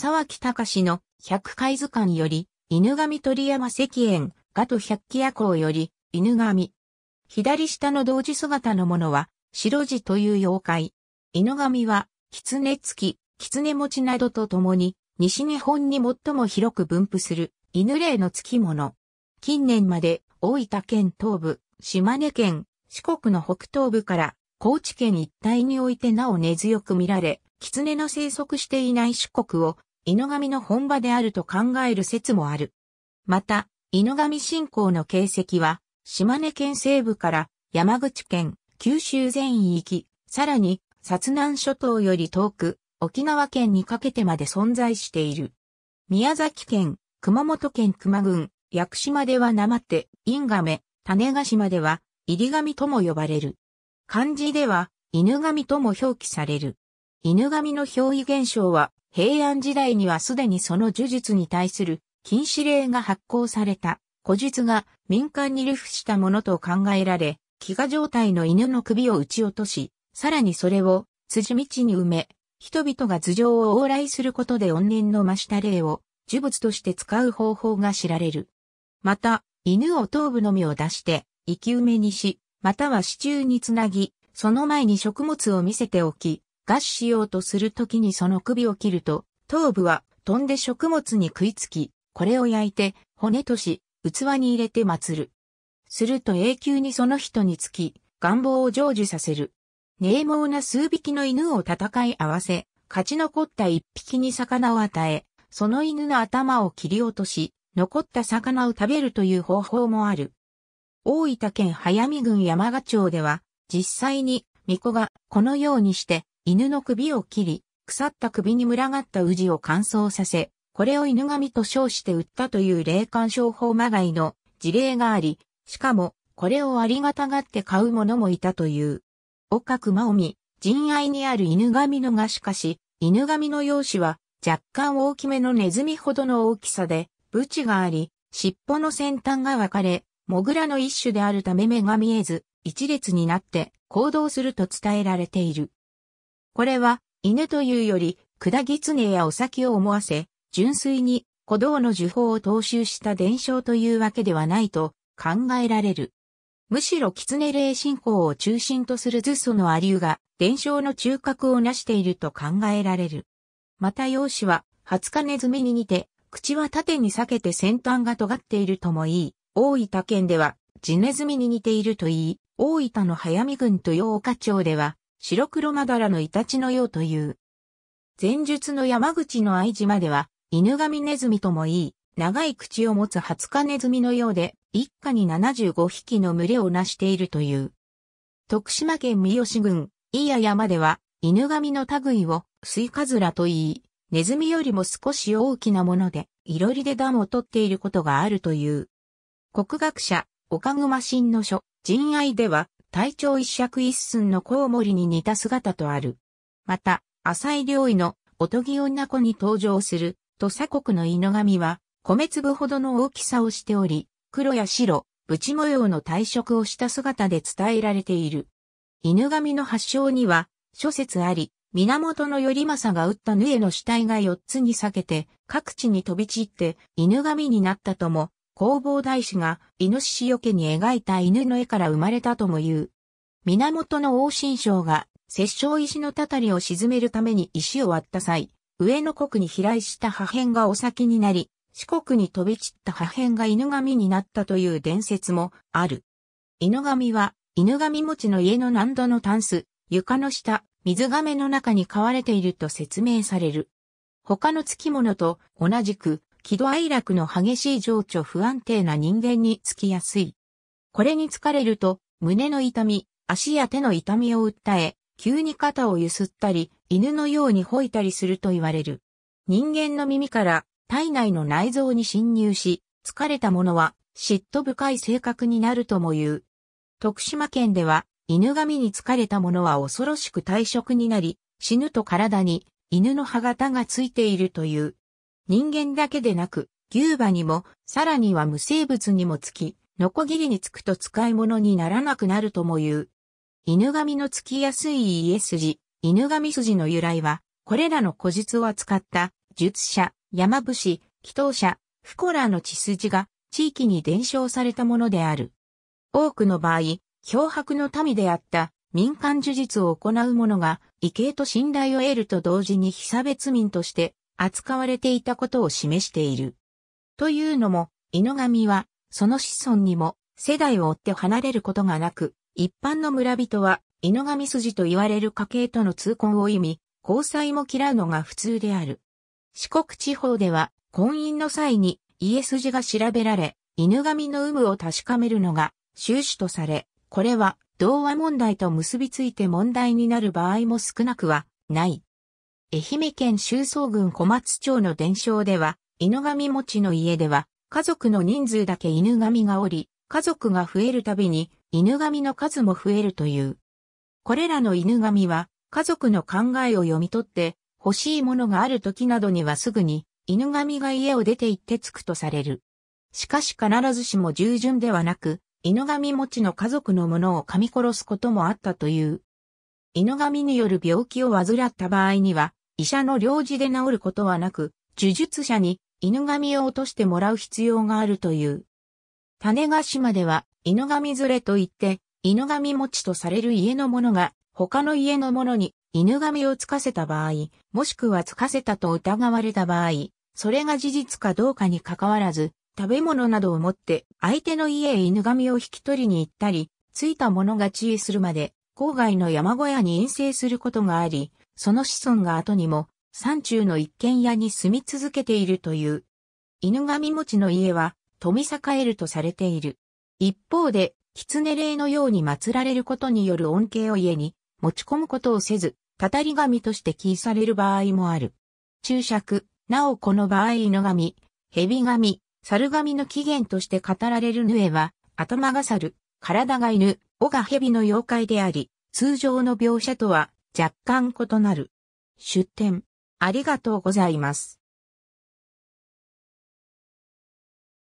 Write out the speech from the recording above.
沢木隆の百回図鑑より、犬神鳥山石園、ガト百鬼夜行より、犬神。左下の同時姿のものは、白地という妖怪。犬神は、狐付き、狐持ちなどとともに、西日本に最も広く分布する、犬霊の付き物。近年まで、大分県東部、島根県、四国の北東部から、高知県一帯においてなお根強く見られ、狐の生息していない四国を犬神の本場であると考える説もある。また、犬神信仰の形跡は、島根県西部から山口県、九州全域、さらに、薩南諸島より遠く、沖縄県にかけてまで存在している。宮崎県、熊本県熊郡、屋久島では生手、インガメ、種ヶ島では、入り紙とも呼ばれる。漢字では、犬神とも表記される。犬神の表意現象は、平安時代にはすでにその呪術に対する禁止令が発行された古術が民間に流布したものと考えられ、飢餓状態の犬の首を撃ち落とし、さらにそれを辻道に埋め、人々が頭上を往来することで怨念の増した霊を呪物として使う方法が知られる。また、犬を頭部のみを出して、生き埋めにし、または支柱につなぎ、その前に食物を見せておき、餓死しようとするときにその首を切ると、頭部は飛んで食物に食いつき、これを焼いて、骨とし、器に入れて祀る。すると永久にその人につき、願望を成就させる。冷猛な数匹の犬を戦い合わせ、勝ち残った一匹に魚を与え、その犬の頭を切り落とし、残った魚を食べるという方法もある。大分県早見郡山賀町では、実際に巫女がこのようにして犬の首を切り、腐った首に群がった氏を乾燥させ、これを犬神と称して売ったという霊感商法まがいの事例があり、しかも、これをありがたがって買う者もいたという。岡熊美、人愛にある犬神のがしかし、犬神の容姿は若干大きめのネズミほどの大きさで、ブチがあり、尻尾の先端が分かれ、モグラの一種であるため目が見えず、一列になって行動すると伝えられている。これは、犬というより、下狐やお先を思わせ、純粋に古道の呪法を踏襲した伝承というわけではないと考えられる。むしろ狐霊信仰を中心とする図祖のアリュが伝承の中核を成していると考えられる。また容姿は、初日ネズミに似て、口は縦に裂けて先端が尖っているともいい、大分県では、地ネズミに似ているといい、大分の早見郡と洋岡町では、白黒まだらのイタチのようという。前述の山口の愛島までは、犬神ネズミともいい、長い口を持つ二ツ日ネズミのようで、一家に75匹の群れをなしているという。徳島県三好郡、飯谷山では、犬神の類を、スイカズラと言い、ネズミよりも少し大きなもので、いろりでダムを取っていることがあるという。国学者、岡熊新の書、人愛では、体長一尺一寸のコウモリに似た姿とある。また、浅い領理のおとぎ女子に登場する、土佐国の犬神は、米粒ほどの大きさをしており、黒や白、ブチ模様の体色をした姿で伝えられている。犬神の発祥には、諸説あり、源頼政が打った縫えの死体が4つに裂けて、各地に飛び散って犬神になったとも弘法大師が、イノシシよけに描いた犬の絵から生まれたとも言う。源の王神将が、摂政石のたたりを沈めるために石を割った際、上の国に飛来した破片がお先になり、四国に飛び散った破片が犬神になったという伝説もある。犬神は、犬神持ちの家の難度のタンス、床の下、水亀の中に飼われていると説明される。他の付き物と同じく喜怒哀楽の激しい情緒不安定な人間につきやすい。これに疲れると、胸の痛み、足や手の痛みを訴え、急に肩を揺すったり、犬のように吠えたりすると言われる。人間の耳から体内の内臓に侵入し、疲れた者は嫉妬深い性格になるとも言う。徳島県では、犬神に疲れた者は恐ろしく退職になり、死ぬと体に犬の歯型がついているという人間だけでなく、牛馬にも、さらには無生物にもつき、ノコギリにつくと使い物にならなくなるとも言う。犬神のつきやすい家筋、犬神筋の由来は、これらの古術を扱った、術者、山伏、祈祷者、フコラの血筋が、地域に伝承されたものである。多くの場合、漂白の民であった民間呪術を行う者が、異形と信頼を得ると同時に被差別民として扱われていたことを示している。というのも、犬神は、その子孫にも、世代を追って離れることがなく、一般の村人は、犬神筋と言われる家系との通婚を意味、交際も嫌うのが普通である。四国地方では、婚姻の際に、家筋が調べられ、犬神の有無を確かめるのが、終始とされ、これは、童話問題と結びついて問題になる場合も少なくは、ない。愛媛県周総郡小松町の伝承では、犬神餅の家では、家族の人数だけ犬神がおり、家族が増えるたびに犬神の数も増えるという。これらの犬神は、家族の考えを読み取って、欲しいものがある時などにはすぐに、犬神が家を出て行ってつくとされる。しかし必ずしも従順ではなく、犬神餅の家族のものを噛み殺すこともあったという。犬神による病気を患った場合には、医者の領事で治ることはなく、呪術者に犬神を落としてもらう必要があるという。種ヶ島では犬神連れといって、犬神持ちとされる家の者が他の家の者に犬神をつかせた場合、もしくはつかせたと疑われた場合、それが事実かどうかに関わらず、食べ物などを持って相手の家へ犬神を引き取りに行ったり、ついた者が治癒するまで、郊外の山小屋に遠征することがあり、その子孫が後にも、山中の一軒家に住み続けているという。犬神持ちの家は、富栄えるとされている。一方で、狐霊のように祀られることによる恩恵を家に持ち込むことをせず、たたり神として起される場合もある。注釈、なおこの場合犬神、蛇神、猿神の起源として語られるヌエは、頭が猿、体が犬、尾が蛇の妖怪であり、通常の描写とは若干異なる。出典、ありがとうございます。